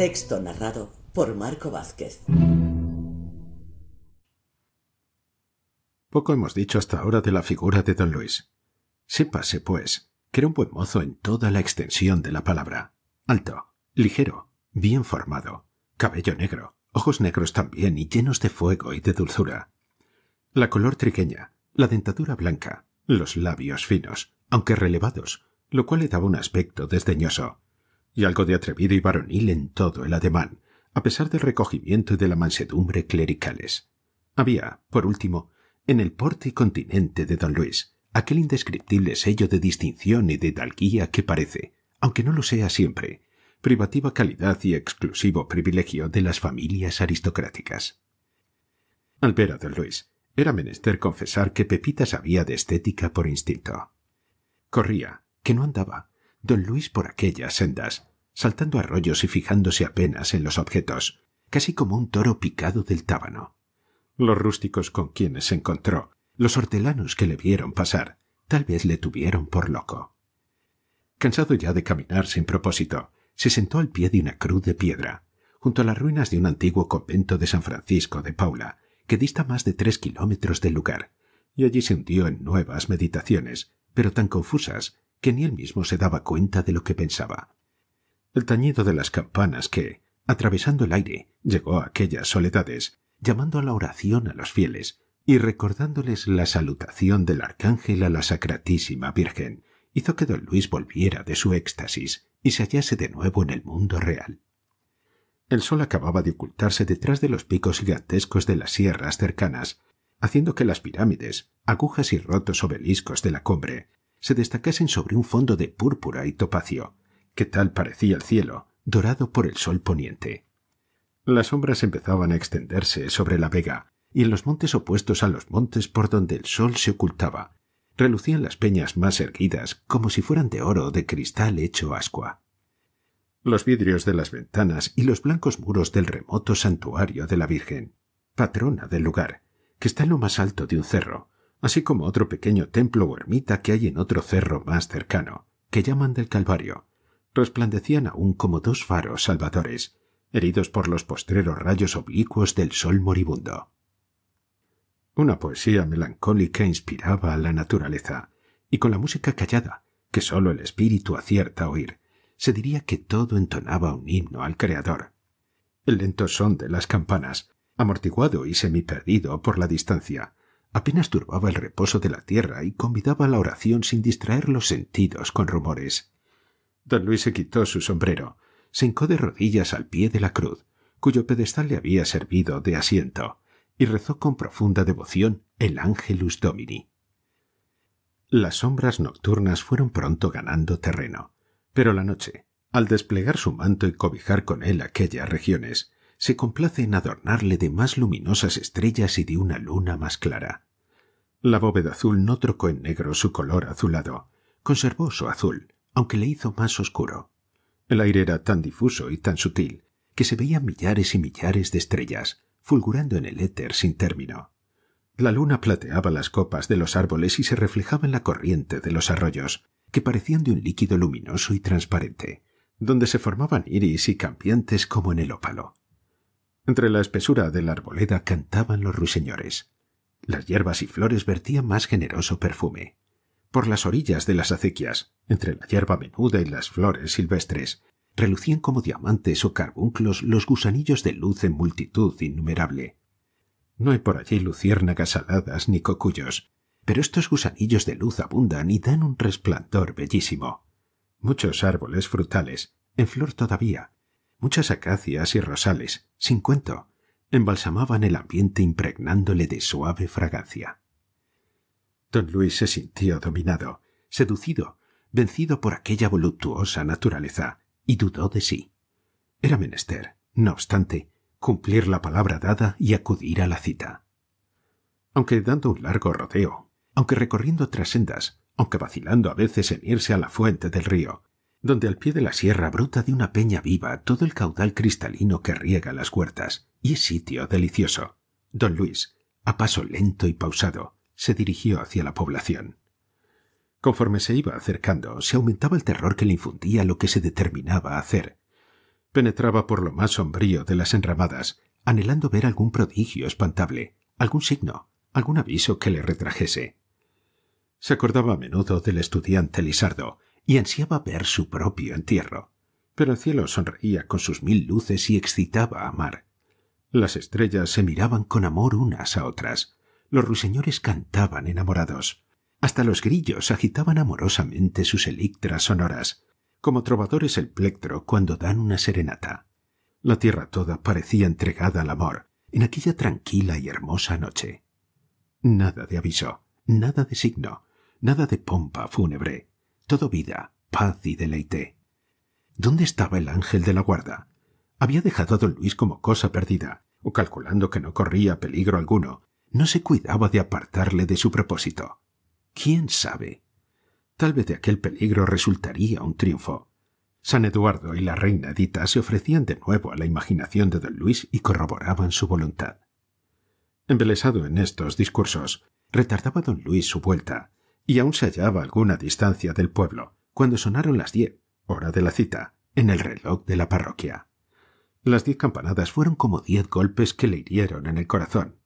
Texto narrado por Marco Vázquez. Poco hemos dicho hasta ahora de la figura de don Luis. Sépase, pues, que era un buen mozo en toda la extensión de la palabra. Alto, ligero, bien formado, cabello negro, ojos negros también y llenos de fuego y de dulzura. La color triqueña, la dentadura blanca, los labios finos, aunque relevados, lo cual le daba un aspecto desdeñoso, y algo de atrevido y varonil en todo el ademán, a pesar del recogimiento y de la mansedumbre clericales. Había, por último, en el porte y continente de don Luis, aquel indescriptible sello de distinción y de hidalguía que parece, aunque no lo sea siempre, privativa calidad y exclusivo privilegio de las familias aristocráticas. Al ver a don Luis, era menester confesar que Pepita sabía de estética por instinto. Corría, que no andaba, don Luis por aquellas sendas, saltando arroyos y fijándose apenas en los objetos, casi como un toro picado del tábano. Los rústicos con quienes se encontró, los hortelanos que le vieron pasar, tal vez le tuvieron por loco. Cansado ya de caminar sin propósito, se sentó al pie de una cruz de piedra, junto a las ruinas de un antiguo convento de San Francisco de Paula, que dista más de tres kilómetros del lugar, y allí se hundió en nuevas meditaciones, pero tan confusas que ni él mismo se daba cuenta de lo que pensaba. El tañido de las campanas que, atravesando el aire, llegó a aquellas soledades, llamando a la oración a los fieles y recordándoles la salutación del arcángel a la Sacratísima Virgen, hizo que don Luis volviera de su éxtasis y se hallase de nuevo en el mundo real. El sol acababa de ocultarse detrás de los picos gigantescos de las sierras cercanas, haciendo que las pirámides, agujas y rotos obeliscos de la cumbre se destacasen sobre un fondo de púrpura y topacio, que tal parecía el cielo, dorado por el sol poniente. Las sombras empezaban a extenderse sobre la vega, y en los montes opuestos a los montes por donde el sol se ocultaba, relucían las peñas más erguidas como si fueran de oro de cristal hecho ascua. Los vidrios de las ventanas y los blancos muros del remoto santuario de la Virgen, patrona del lugar, que está en lo más alto de un cerro, así como otro pequeño templo o ermita que hay en otro cerro más cercano, que llaman del Calvario, resplandecían aún como dos faros salvadores, heridos por los postreros rayos oblicuos del sol moribundo. Una poesía melancólica inspiraba a la naturaleza, y con la música callada, que sólo el espíritu acierta a oír, se diría que todo entonaba un himno al Creador. El lento son de las campanas, amortiguado y semiperdido por la distancia, apenas turbaba el reposo de la tierra y convidaba a la oración sin distraer los sentidos con rumores. Don Luis se quitó su sombrero, se hincó de rodillas al pie de la cruz, cuyo pedestal le había servido de asiento, y rezó con profunda devoción el Angelus Domini. Las sombras nocturnas fueron pronto ganando terreno, pero la noche, al desplegar su manto y cobijar con él aquellas regiones, se complace en adornarle de más luminosas estrellas y de una luna más clara. La bóveda azul no trocó en negro su color azulado, conservó su azul, aunque le hizo más oscuro. El aire era tan difuso y tan sutil que se veían millares y millares de estrellas, fulgurando en el éter sin término. La luna plateaba las copas de los árboles y se reflejaba en la corriente de los arroyos, que parecían de un líquido luminoso y transparente, donde se formaban iris y cambiantes como en el ópalo. Entre la espesura de la arboleda cantaban los ruiseñores. Las hierbas y flores vertían más generoso perfume. Por las orillas de las acequias, entre la hierba menuda y las flores silvestres, relucían como diamantes o carbunclos los gusanillos de luz en multitud innumerable. No hay por allí luciérnagas aladas ni cocuyos, pero estos gusanillos de luz abundan y dan un resplandor bellísimo. Muchos árboles frutales, en flor todavía, Muchas acacias y rosales, sin cuento, embalsamaban el ambiente impregnándole de suave fragancia. Don Luis se sintió dominado, seducido, vencido por aquella voluptuosa naturaleza, y dudó de sí. Era menester, no obstante, cumplir la palabra dada y acudir a la cita. Aunque dando un largo rodeo, aunque recorriendo otras sendas, aunque vacilando a veces en irse a la fuente del río, donde al pie de la sierra brota de una peña viva todo el caudal cristalino que riega las huertas, y es sitio delicioso. Don Luis, a paso lento y pausado, se dirigió hacia la población. Conforme se iba acercando, se aumentaba el terror que le infundía lo que se determinaba a hacer. Penetraba por lo más sombrío de las enramadas, anhelando ver algún prodigio espantable, algún signo, algún aviso que le retrajese. Se acordaba a menudo del estudiante Lisardo, y ansiaba ver su propio entierro. Pero el cielo sonreía con sus mil luces y excitaba a amar. Las estrellas se miraban con amor unas a otras. Los ruiseñores cantaban enamorados. Hasta los grillos agitaban amorosamente sus elictras sonoras, como trovadores el plectro cuando dan una serenata. La tierra toda parecía entregada al amor en aquella tranquila y hermosa noche. Nada de aviso, nada de signo, nada de pompa fúnebre, todo vida, paz y deleite. ¿Dónde estaba el ángel de la guarda? Había dejado a don Luis como cosa perdida, o calculando que no corría peligro alguno, no se cuidaba de apartarle de su propósito. ¿Quién sabe? Tal vez de aquel peligro resultaría un triunfo. San Eduardo y la reina Dita se ofrecían de nuevo a la imaginación de don Luis y corroboraban su voluntad. Embelesado en estos discursos, retardaba don Luis su vuelta, y aún se hallaba a alguna distancia del pueblo, cuando sonaron las diez, hora de la cita, en el reloj de la parroquia. Las diez campanadas fueron como diez golpes que le hirieron en el corazón.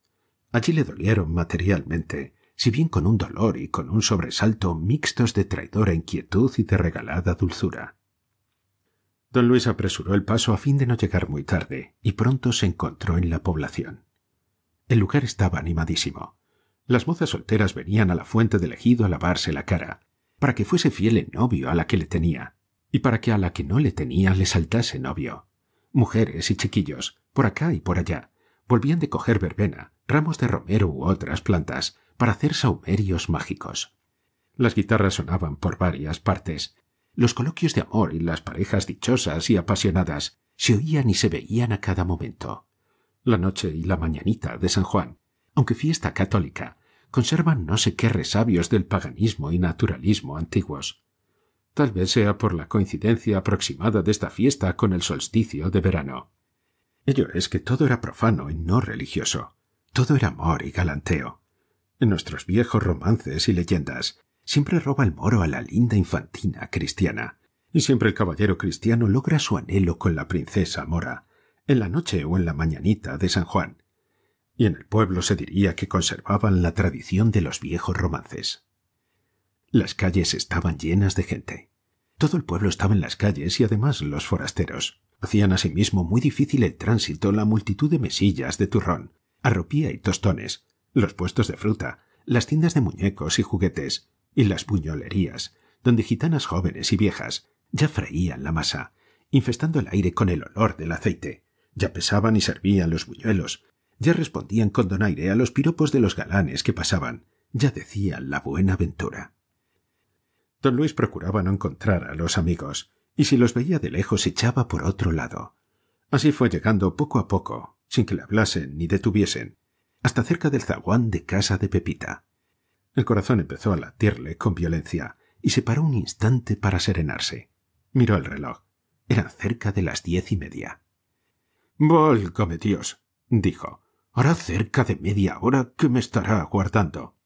Allí le dolieron materialmente, si bien con un dolor y con un sobresalto mixtos de traidora inquietud y de regalada dulzura. Don Luis apresuró el paso a fin de no llegar muy tarde, y pronto se encontró en la población. El lugar estaba animadísimo. Las mozas solteras venían a la fuente del ejido a lavarse la cara, para que fuese fiel el novio a la que le tenía, y para que a la que no le tenía le saltase novio. Mujeres y chiquillos, por acá y por allá, volvían de coger verbena, ramos de romero u otras plantas, para hacer saumerios mágicos. Las guitarras sonaban por varias partes. Los coloquios de amor y las parejas dichosas y apasionadas se oían y se veían a cada momento. La noche y la mañanita de San Juan aunque fiesta católica, conservan no sé qué resabios del paganismo y naturalismo antiguos. Tal vez sea por la coincidencia aproximada de esta fiesta con el solsticio de verano. Ello es que todo era profano y no religioso. Todo era amor y galanteo. En nuestros viejos romances y leyendas, siempre roba el moro a la linda infantina cristiana, y siempre el caballero cristiano logra su anhelo con la princesa mora, en la noche o en la mañanita de San Juan, y en el pueblo se diría que conservaban la tradición de los viejos romances. Las calles estaban llenas de gente. Todo el pueblo estaba en las calles y además los forasteros. Hacían asimismo muy difícil el tránsito la multitud de mesillas de turrón, arropía y tostones, los puestos de fruta, las tiendas de muñecos y juguetes, y las puñolerías, donde gitanas jóvenes y viejas ya freían la masa, infestando el aire con el olor del aceite. Ya pesaban y servían los buñuelos, ya respondían con donaire a los piropos de los galanes que pasaban, ya decían la buena ventura. Don Luis procuraba no encontrar a los amigos, y si los veía de lejos echaba por otro lado. Así fue llegando poco a poco, sin que le hablasen ni detuviesen, hasta cerca del zaguán de casa de Pepita. El corazón empezó a latirle con violencia y se paró un instante para serenarse. Miró el reloj. Eran cerca de las diez y media. —¡Vol, dios dijo. Hará cerca de media hora que me estará aguardando.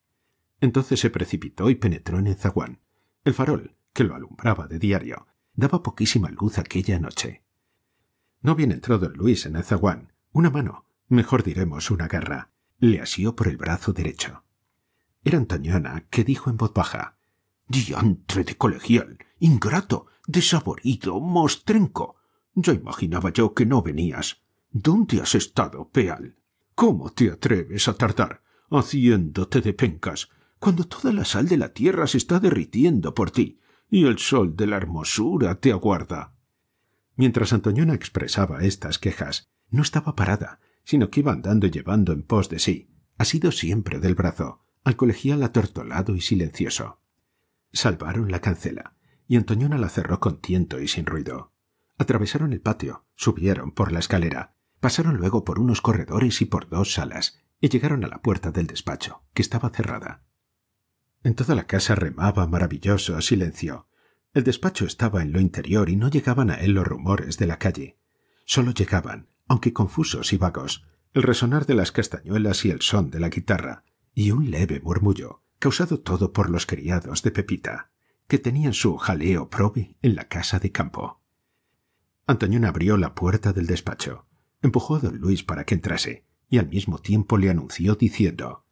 Entonces se precipitó y penetró en el zaguán. El farol, que lo alumbraba de diario, daba poquísima luz aquella noche. No bien entró don Luis en el zaguán, una mano, mejor diremos una garra, le asió por el brazo derecho. Era Antañana que dijo en voz baja Diantre de colegial, ingrato, desaborido, mostrenco. Yo imaginaba yo que no venías. ¿Dónde has estado, Peal? ¿Cómo te atreves a tardar, haciéndote de pencas, cuando toda la sal de la tierra se está derritiendo por ti, y el sol de la hermosura te aguarda? Mientras Antoñona expresaba estas quejas, no estaba parada, sino que iba andando y llevando en pos de sí, asido siempre del brazo, al colegial atortolado y silencioso. Salvaron la cancela, y Antoñona la cerró con tiento y sin ruido. Atravesaron el patio, subieron por la escalera, Pasaron luego por unos corredores y por dos salas, y llegaron a la puerta del despacho, que estaba cerrada. En toda la casa remaba maravilloso silencio. El despacho estaba en lo interior y no llegaban a él los rumores de la calle. Solo llegaban, aunque confusos y vagos, el resonar de las castañuelas y el son de la guitarra, y un leve murmullo, causado todo por los criados de Pepita, que tenían su jaleo probi en la casa de campo. Antoñón abrió la puerta del despacho. Empujó a don Luis para que entrase y al mismo tiempo le anunció diciendo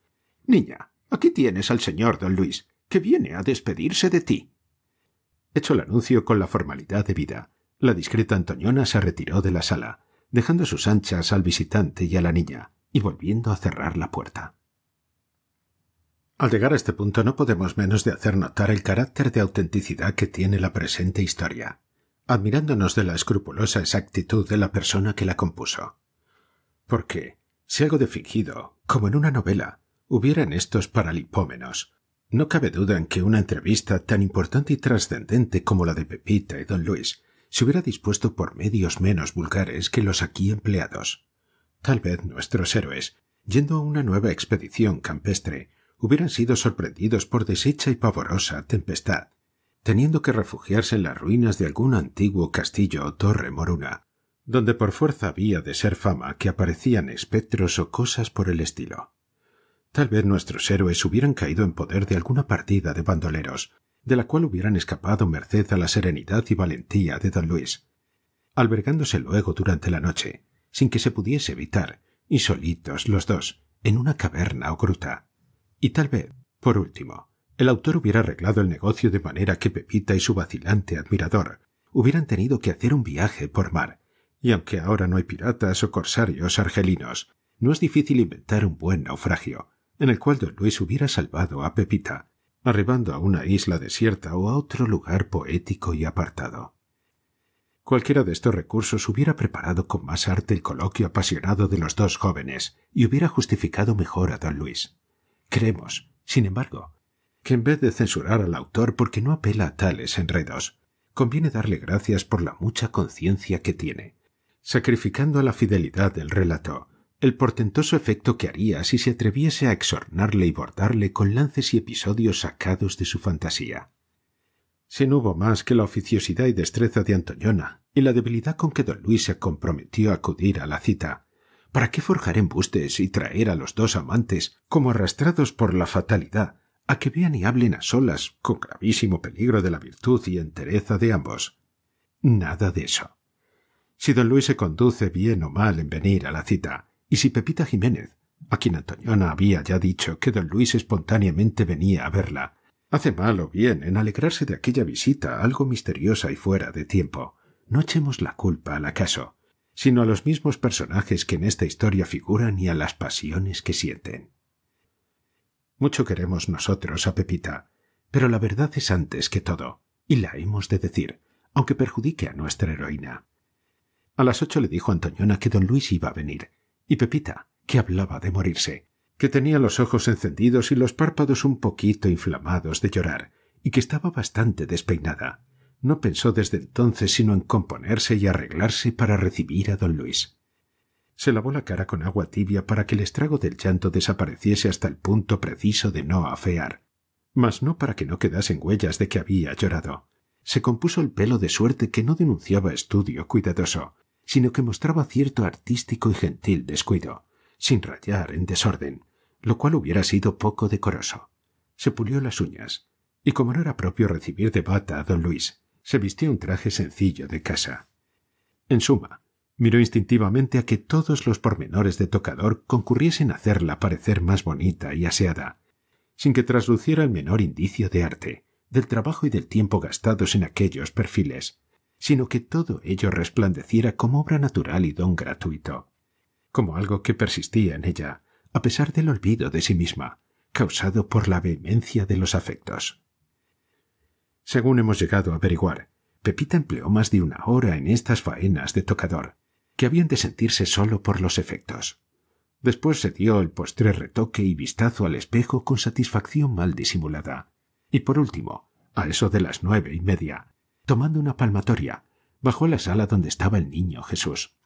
Niña, aquí tienes al señor don Luis, que viene a despedirse de ti. Hecho el anuncio con la formalidad debida, la discreta Antoñona se retiró de la sala, dejando sus anchas al visitante y a la niña, y volviendo a cerrar la puerta. Al llegar a este punto no podemos menos de hacer notar el carácter de autenticidad que tiene la presente historia admirándonos de la escrupulosa exactitud de la persona que la compuso. Porque, si algo de fingido, como en una novela, hubieran estos paralipómenos, no cabe duda en que una entrevista tan importante y trascendente como la de Pepita y don Luis se hubiera dispuesto por medios menos vulgares que los aquí empleados. Tal vez nuestros héroes, yendo a una nueva expedición campestre, hubieran sido sorprendidos por deshecha y pavorosa tempestad, teniendo que refugiarse en las ruinas de algún antiguo castillo o torre moruna, donde por fuerza había de ser fama que aparecían espectros o cosas por el estilo. Tal vez nuestros héroes hubieran caído en poder de alguna partida de bandoleros, de la cual hubieran escapado merced a la serenidad y valentía de don Luis, albergándose luego durante la noche, sin que se pudiese evitar, y solitos los dos, en una caverna o gruta. Y tal vez, por último, el autor hubiera arreglado el negocio de manera que Pepita y su vacilante admirador hubieran tenido que hacer un viaje por mar, y aunque ahora no hay piratas o corsarios argelinos, no es difícil inventar un buen naufragio, en el cual don Luis hubiera salvado a Pepita, arribando a una isla desierta o a otro lugar poético y apartado. Cualquiera de estos recursos hubiera preparado con más arte el coloquio apasionado de los dos jóvenes y hubiera justificado mejor a don Luis. Creemos, sin embargo, que en vez de censurar al autor porque no apela a tales enredos, conviene darle gracias por la mucha conciencia que tiene, sacrificando a la fidelidad del relato el portentoso efecto que haría si se atreviese a exornarle y bordarle con lances y episodios sacados de su fantasía. Si no hubo más que la oficiosidad y destreza de Antoñona y la debilidad con que don Luis se comprometió a acudir a la cita. ¿Para qué forjar embustes y traer a los dos amantes como arrastrados por la fatalidad a que vean y hablen a solas, con gravísimo peligro de la virtud y entereza de ambos. Nada de eso. Si don Luis se conduce bien o mal en venir a la cita, y si Pepita Jiménez, a quien Antoñona había ya dicho que don Luis espontáneamente venía a verla, hace mal o bien en alegrarse de aquella visita algo misteriosa y fuera de tiempo, no echemos la culpa al acaso, sino a los mismos personajes que en esta historia figuran y a las pasiones que sienten. Mucho queremos nosotros a Pepita, pero la verdad es antes que todo, y la hemos de decir, aunque perjudique a nuestra heroína. A las ocho le dijo Antoñona que don Luis iba a venir, y Pepita, que hablaba de morirse, que tenía los ojos encendidos y los párpados un poquito inflamados de llorar, y que estaba bastante despeinada. No pensó desde entonces sino en componerse y arreglarse para recibir a don Luis. Se lavó la cara con agua tibia para que el estrago del llanto desapareciese hasta el punto preciso de no afear, mas no para que no quedasen huellas de que había llorado. Se compuso el pelo de suerte que no denunciaba estudio cuidadoso, sino que mostraba cierto artístico y gentil descuido, sin rayar en desorden, lo cual hubiera sido poco decoroso. Se pulió las uñas, y como no era propio recibir de bata a don Luis, se vistió un traje sencillo de casa. En suma, Miró instintivamente a que todos los pormenores de tocador concurriesen a hacerla parecer más bonita y aseada, sin que trasluciera el menor indicio de arte, del trabajo y del tiempo gastados en aquellos perfiles, sino que todo ello resplandeciera como obra natural y don gratuito, como algo que persistía en ella, a pesar del olvido de sí misma, causado por la vehemencia de los afectos. Según hemos llegado a averiguar, Pepita empleó más de una hora en estas faenas de tocador, que habían de sentirse solo por los efectos. Después se dio el postre retoque y vistazo al espejo con satisfacción mal disimulada. Y por último, a eso de las nueve y media, tomando una palmatoria, bajó a la sala donde estaba el niño Jesús.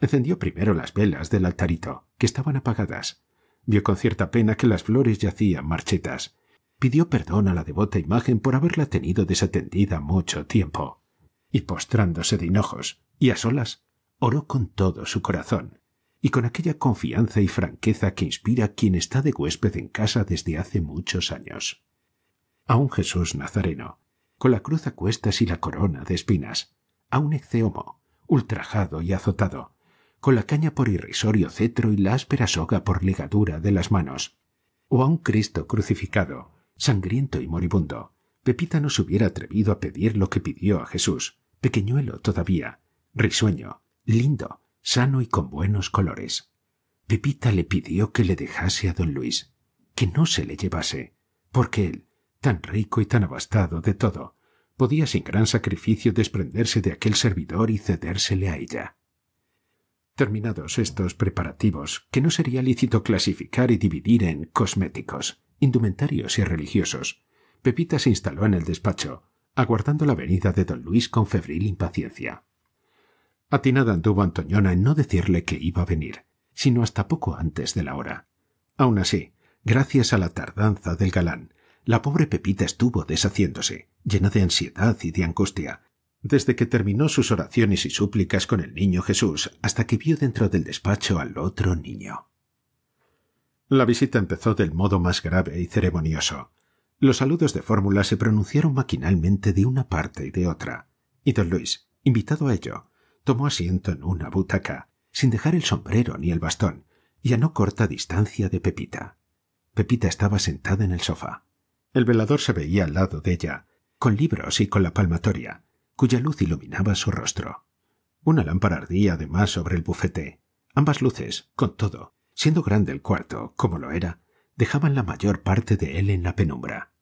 Encendió primero las velas del altarito, que estaban apagadas. Vio con cierta pena que las flores yacían marchetas. Pidió perdón a la devota imagen por haberla tenido desatendida mucho tiempo. Y postrándose de hinojos y a solas, Oró con todo su corazón y con aquella confianza y franqueza que inspira quien está de huésped en casa desde hace muchos años. A un Jesús Nazareno, con la cruz a cuestas y la corona de espinas, a un exceomo, ultrajado y azotado, con la caña por irrisorio cetro y la áspera soga por ligadura de las manos, o a un Cristo crucificado, sangriento y moribundo, Pepita no se hubiera atrevido a pedir lo que pidió a Jesús, pequeñuelo todavía, risueño, lindo, sano y con buenos colores. Pepita le pidió que le dejase a don Luis, que no se le llevase, porque él, tan rico y tan abastado de todo, podía sin gran sacrificio desprenderse de aquel servidor y cedérsele a ella. Terminados estos preparativos, que no sería lícito clasificar y dividir en cosméticos, indumentarios y religiosos, Pepita se instaló en el despacho, aguardando la venida de don Luis con febril impaciencia. Atinada anduvo Antoñona en no decirle que iba a venir, sino hasta poco antes de la hora. Aun así, gracias a la tardanza del galán, la pobre Pepita estuvo deshaciéndose, llena de ansiedad y de angustia, desde que terminó sus oraciones y súplicas con el niño Jesús hasta que vio dentro del despacho al otro niño. La visita empezó del modo más grave y ceremonioso. Los saludos de fórmula se pronunciaron maquinalmente de una parte y de otra, y don Luis, invitado a ello, Tomó asiento en una butaca, sin dejar el sombrero ni el bastón, y a no corta distancia de Pepita. Pepita estaba sentada en el sofá. El velador se veía al lado de ella, con libros y con la palmatoria, cuya luz iluminaba su rostro. Una lámpara ardía además sobre el bufete. Ambas luces, con todo, siendo grande el cuarto, como lo era, dejaban la mayor parte de él en la penumbra.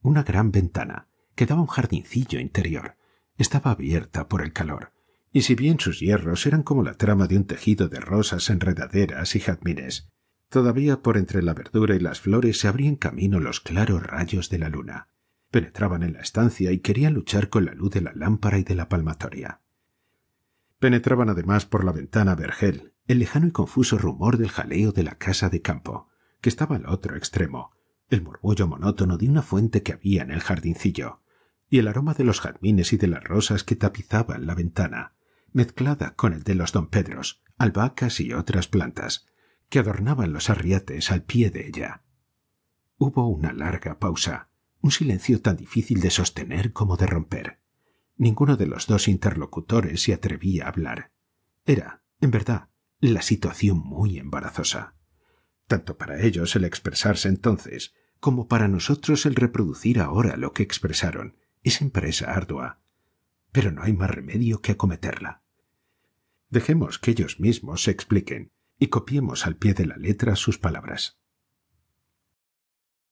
Una gran ventana, que daba un jardincillo interior, estaba abierta por el calor, y si bien sus hierros eran como la trama de un tejido de rosas, enredaderas y jazmines, todavía por entre la verdura y las flores se abrían camino los claros rayos de la luna. Penetraban en la estancia y querían luchar con la luz de la lámpara y de la palmatoria. Penetraban además por la ventana vergel el lejano y confuso rumor del jaleo de la casa de campo, que estaba al otro extremo, el murmullo monótono de una fuente que había en el jardincillo, y el aroma de los jazmines y de las rosas que tapizaban la ventana, mezclada con el de los don Pedros, albahacas y otras plantas, que adornaban los arriates al pie de ella. Hubo una larga pausa, un silencio tan difícil de sostener como de romper. Ninguno de los dos interlocutores se atrevía a hablar. Era, en verdad, la situación muy embarazosa. Tanto para ellos el expresarse entonces, como para nosotros el reproducir ahora lo que expresaron, es empresa ardua, pero no hay más remedio que acometerla. Dejemos que ellos mismos se expliquen y copiemos al pie de la letra sus palabras.